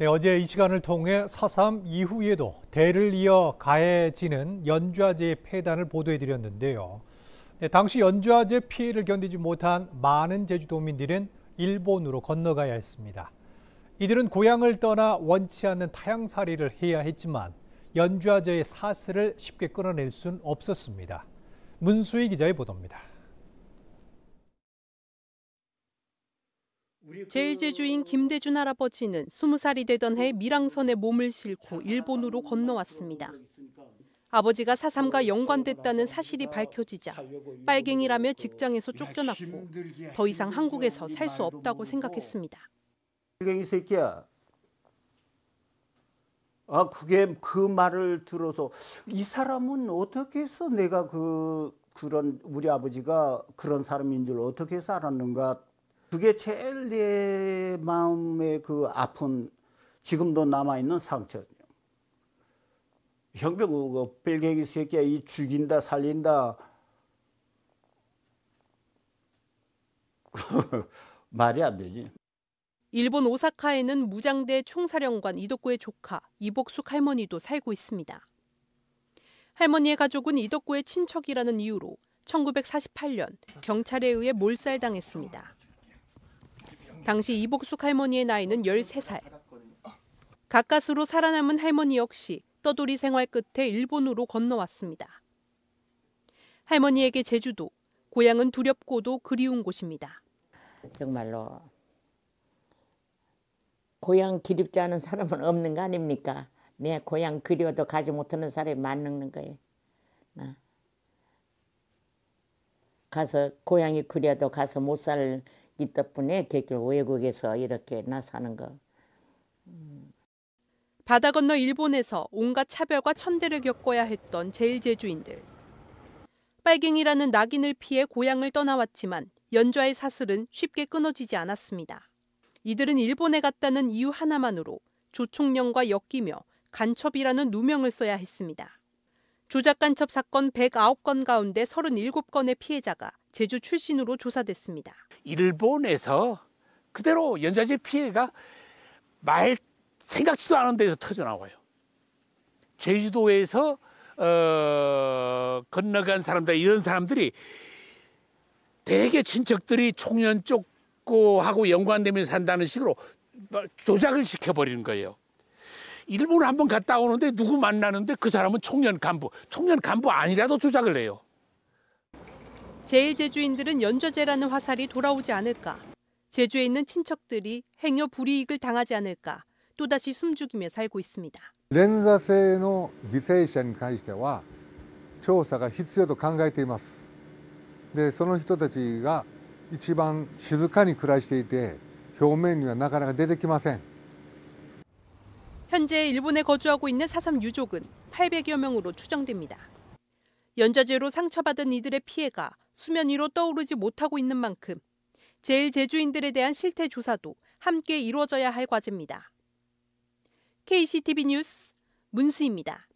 네, 어제 이 시간을 통해 사삼 이후에도 대를 이어 가해지는 연좌제의 폐단을 보도해드렸는데요. 네, 당시 연좌제 피해를 견디지 못한 많은 제주도민들은 일본으로 건너가야 했습니다. 이들은 고향을 떠나 원치 않는 타향살이를 해야 했지만 연좌제의 사슬을 쉽게 끊어낼 순 없었습니다. 문수희 기자의 보도입니다. 그 제일제주인 김대준 할아버지는 20살이 되던 해 밀항선에 몸을 싣고 일본으로 건너왔습니다. 아버지가 사삼과 연관됐다는 사실이 밝혀지자 빨갱이라며 직장에서 쫓겨났고 더 이상 한국에서 살 수 없다고 생각했습니다. 빨갱이 새끼야. 아 그게 그 말을 들어서 이 사람은 어떻게 해서 내가 그 그런 우리 아버지가 그런 사람인 줄 어떻게 해서 알았는가 그게 제일 내마음에그 아픈 지금도 남아있는 상처예 형병우가 그 갱이 새끼야 이 죽인다 살린다 말이 안 되지. 일본 오사카에는 무장대 총사령관 이덕구의 조카 이복숙 할머니도 살고 있습니다. 할머니의 가족은 이덕구의 친척이라는 이유로 1948년 경찰에 의해 몰살당했습니다. 당시 이복숙 할머니의 나이는 13살. 가까스로 살아남은 할머니 역시 떠돌이 생활 끝에 일본으로 건너왔습니다. 할머니에게 제주도, 고향은 두렵고도 그리운 곳입니다. 정말로 고향 기립지 않은 사람은 없는 거 아닙니까? 내 고향 그리워도 가지 못하는 사람이 많는 거예요. 가서 고향이 그리도 가서 못살 있기 때에 객길 외국에서 이렇게 나사는 거. 바다 건너 일본에서 온갖 차별과 천대를 겪어야 했던 제일 제주인들. 빨갱이라는 낙인을 피해 고향을 떠나왔지만 연좌의 사슬은 쉽게 끊어지지 않았습니다. 이들은 일본에 갔다는 이유 하나만으로 조총령과 엮이며 간첩이라는 누명을 써야 했습니다. 조작간첩 사건 109건 가운데 37건의 피해자가 제주 출신으로 조사됐습니다. 일본에서 그대로 연자재 피해가 말 생각지도 않은 데서 터져 나와요. 제주도에서 어, 건너간 사람들 이런 사람들이 대개 친척들이 총연 쫓고하고 연관되면 산다는 식으로 뭐 조작을 시켜버리는 거예요. 일본 한 번 갔다 오는데 누구 만나는데 그 사람은 총련 간부, 총련 간부 아니라도 조작을 해요. 제일 제주인들은 연좌제라는 화살이 돌아오지 않을까, 제주에 있는 친척들이 행여 불이익을 당하지 않을까 또다시 숨죽이며 살고 있습니다. 렌사세의 희생者に関して 조사가 필요도 考えています.で、その人たちが一番静かに暮らしていて表面にはなかなか出てきません. 현재 일본에 거주하고 있는 사삼 유족은 800여 명으로 추정됩니다. 연좌제로 상처받은 이들의 피해가 수면 위로 떠오르지 못하고 있는 만큼 제일 제주인들에 대한 실태 조사도 함께 이루어져야 할 과제입니다. KCTV 뉴스 문수입니다.